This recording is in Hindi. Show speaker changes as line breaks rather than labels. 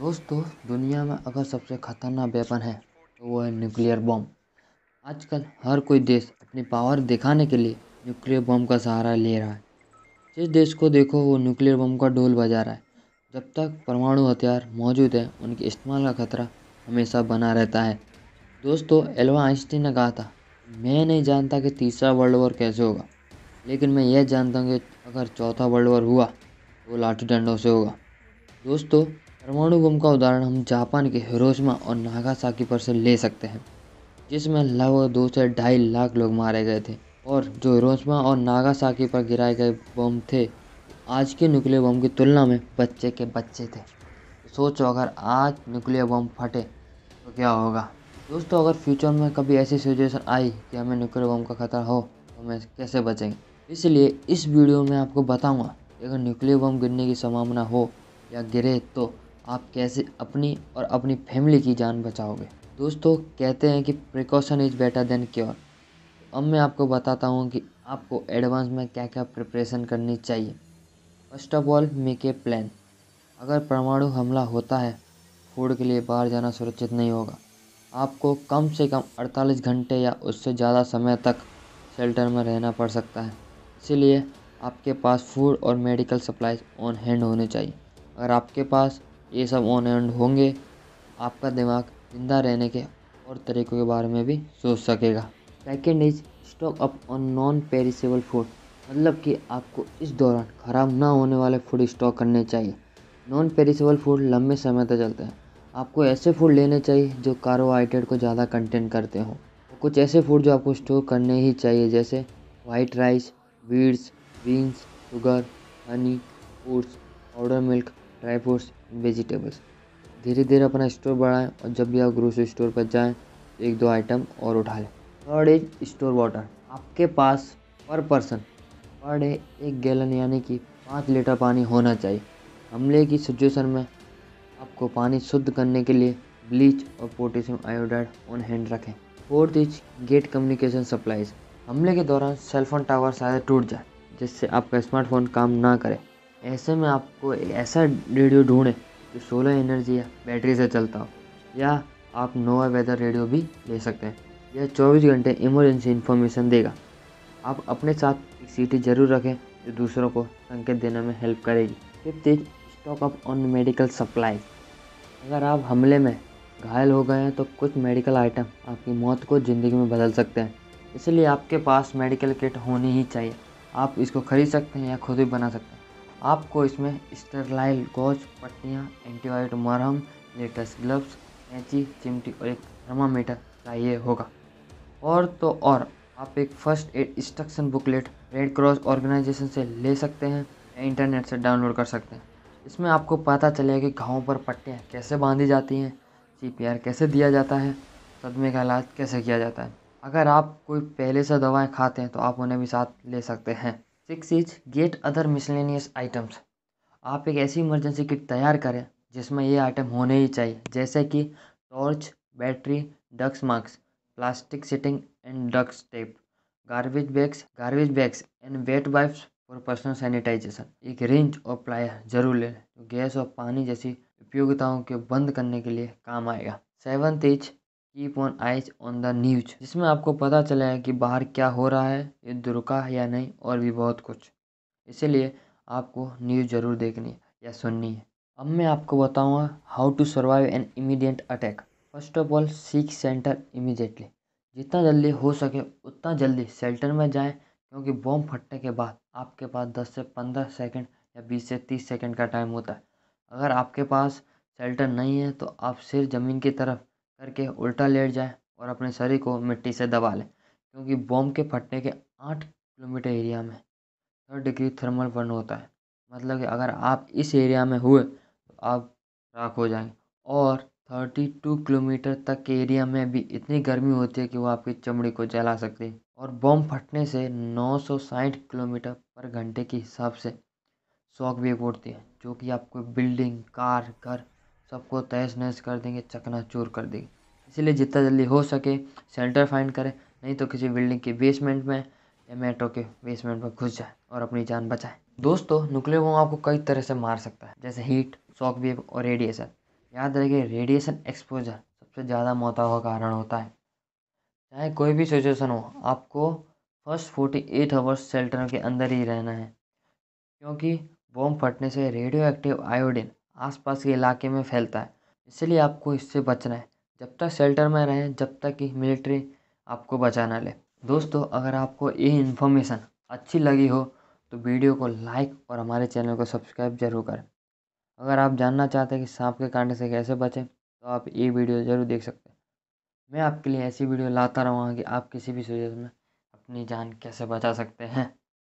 दोस्तों तो दुनिया में अगर सबसे खतरनाक वेपन है तो वो है न्यूक्लियर बम आजकल हर कोई देश अपनी पावर दिखाने के लिए न्यूक्लियर बम का सहारा ले रहा है जिस देश को देखो वो न्यूक्लियर बम का ढोल बजा रहा है जब तक परमाणु हथियार मौजूद है उनके इस्तेमाल का खतरा हमेशा बना रहता है दोस्तों एल्वा आइंस्टीन ने कहा था मैं नहीं जानता कि तीसरा वर्ल्ड वॉर कैसे होगा लेकिन मैं यह जानता हूँ कि अगर चौथा वर्ल्ड वॉर हुआ तो लाठी डंडों से होगा दोस्तों परमाणु बम का उदाहरण हम जापान के हिरोशिमा और नागासाकी पर से ले सकते हैं जिसमें लगभग दो से ढाई लाख लोग मारे गए थे और जो हिरोशिमा और नागासाकी पर गिराए गए बम थे आज के न्यूक्लियर बम की तुलना में बच्चे के बच्चे थे सोचो अगर आज न्यूक्लियर बम फटे तो क्या होगा दोस्तों अगर फ्यूचर में कभी ऐसी सिचुएशन आई कि हमें न्यूक्लियर बम का खतरा हो तो हमें कैसे बचेंगे इसलिए इस वीडियो में आपको बताऊंगा अगर न्यूक्लियर बम गिरने की संभावना हो या गिरे तो आप कैसे अपनी और अपनी फैमिली की जान बचाओगे दोस्तों कहते हैं कि precaution is better than cure अब मैं आपको बताता हूँ कि आपको एडवांस में क्या क्या प्रिपरेशन करनी चाहिए first of all make a plan अगर परमाणु हमला होता है फूड के लिए बाहर जाना सुरक्षित नहीं होगा आपको कम से कम 48 घंटे या उससे ज़्यादा समय तक शेल्टर में रहना पड़ सकता है इसीलिए आपके पास फूड और मेडिकल सप्लाई ऑन हैंड होने चाहिए अगर आपके पास ये सब ऑन एंड होंगे आपका दिमाग ज़िंदा रहने के और तरीक़ों के बारे में भी सोच सकेगा second is stock up on non perishable food मतलब कि आपको इस दौरान ख़राब ना होने वाले फूड स्टॉक करने चाहिए नॉन पेरिसेबल फूड लंबे समय तक चलते हैं आपको ऐसे फूड लेने चाहिए जो कार्बोहाइड्रेट को ज़्यादा कंटेन करते हों कुछ ऐसे फूड जो आपको स्टोर करने ही चाहिए जैसे white rice weeds beans sugar honey foods powder milk dry fruits vegetables धीरे धीरे अपना स्टोर बढ़ाएं और जब भी आप ग्रोसरी स्टोर पर जाएं एक दो आइटम और उठा लें थर्ड इज स्टोर वाटर आपके पास पर पर्सन पर डे एक गैलन यानी कि पाँच लीटर पानी होना चाहिए हमले की सिचुएशन में आपको पानी शुद्ध करने के लिए ब्लीच और पोटेशियम आयोडाइड ऑन हैंड रखें fourth is get communication supplies हमले के दौरान सेलफोन टावर शायद टूट जाए जिससे आपका स्मार्टफोन काम ना करे ऐसे में आपको ऐसा रेडियो ढूंढें जो सोलर एनर्जी या बैटरी से चलता हो या आप नोवा वेदर रेडियो भी ले सकते हैं यह चौबीस घंटे इमरजेंसी इन्फॉर्मेशन देगा आप अपने साथ एक सीटी ज़रूर रखें जो दूसरों को संकेत देने में हेल्प करेगी fifth is stock up on medical supply अगर आप हमले में घायल हो गए हैं तो कुछ मेडिकल आइटम आपकी मौत को ज़िंदगी में बदल सकते हैं इसलिए आपके पास मेडिकल किट होनी ही चाहिए आप इसको खरीद सकते हैं या खुद ही बना सकते हैं आपको इसमें स्टरलाइल गोज पट्टियाँ एंटीबायोटिक मरहम लेटस ग्लव्स कैंची चिमटी और एक थर्मामीटर चाहिए होगा और तो और आप एक first aid instruction booklet red cross organisation से ले सकते हैं या इंटरनेट से डाउनलोड कर सकते हैं इसमें आपको पता चलेगा कि घावों पर पट्टियाँ कैसे बांधी जाती हैं सी कैसे दिया जाता है सदमे का इलाज कैसे किया जाता है अगर आप कोई पहले से दवाएं खाते हैं तो आप उन्हें भी साथ ले सकते हैं six is get other miscellaneous items आप एक ऐसी इमरजेंसी किट तैयार करें जिसमें ये आइटम होने ही चाहिए जैसे कि torch battery duct mask plastic sheeting and duct tape garbage bags garbage bags and wet wipes for personal sanitisation एक रेंज और प्लायर जरूर लें गैस और पानी जैसी उपयोगिताओं के बंद करने के लिए काम आएगा सेवन तेज keep on eyes on the news जिसमें आपको पता चला है कि बाहर क्या हो रहा है युद्ध रुका है या नहीं और भी बहुत कुछ इसीलिए आपको न्यूज ज़रूर देखनी है या सुननी है अब मैं आपको बताऊंगा how to survive an immediate attack first of all seek centre immediately जितना जल्दी हो सके उतना जल्दी सेल्टर में जाएं क्योंकि बॉम्ब फटने के बाद आपके पास 10 से 15 सेकंड या 20 से 30 सेकंड का टाइम होता है अगर आपके पास सेल्टर नहीं है तो आप सिर ज़मीन की तरफ करके उल्टा लेट जाए और अपने शरीर को मिट्टी से दबा लें क्योंकि बॉम्ब के फटने के आठ किलोमीटर एरिया में थर्ड डिग्री थर्मल बर्न होता है मतलब कि अगर आप इस एरिया में हुए तो आप राख हो जाएंगे और थर्टी टू किलोमीटर तक के एरिया में भी इतनी गर्मी होती है कि वो आपकी चमड़ी को जला सकती है और बॉम्ब फटने से नौ सौ साठ किलोमीटर पर घंटे के हिसाब से शौक वेव उठती है जो कि आपको बिल्डिंग कार घर सबको तहस नहस कर देंगे चकना चूर कर देंगे इसीलिए जितना जल्दी हो सके सेंटर फाइंड करें नहीं तो किसी बिल्डिंग के बेसमेंट में या मेट्रो के बेसमेंट में घुस जाए और अपनी जान बचाए दोस्तों न्यूक्लियर बम आपको कई तरह से मार सकता है जैसे हीट शॉक वेव और रेडिएशन याद रखिए रेडिएशन एक्सपोजर सबसे ज़्यादा मौत का कारण होता है चाहे कोई भी सिचुएशन हो आपको first forty eight hours shelter के अंदर ही रहना है क्योंकि बॉम्ब फटने से रेडियो एक्टिव आयोडीन आसपास के इलाके में फैलता है इसलिए आपको इससे बचना है जब तक शेल्टर में रहें जब तक कि मिलिट्री आपको बचा ना ले दोस्तों अगर आपको ये इन्फॉर्मेशन अच्छी लगी हो तो वीडियो को लाइक और हमारे चैनल को सब्सक्राइब जरूर करें अगर आप जानना चाहते हैं कि सांप के कांटे से कैसे बचें तो आप ये वीडियो ज़रूर देख सकते हैं मैं आपके लिए ऐसी वीडियो लाता रहूँगा कि आप किसी भी सिचुएशन में अपनी जान कैसे बचा सकते हैं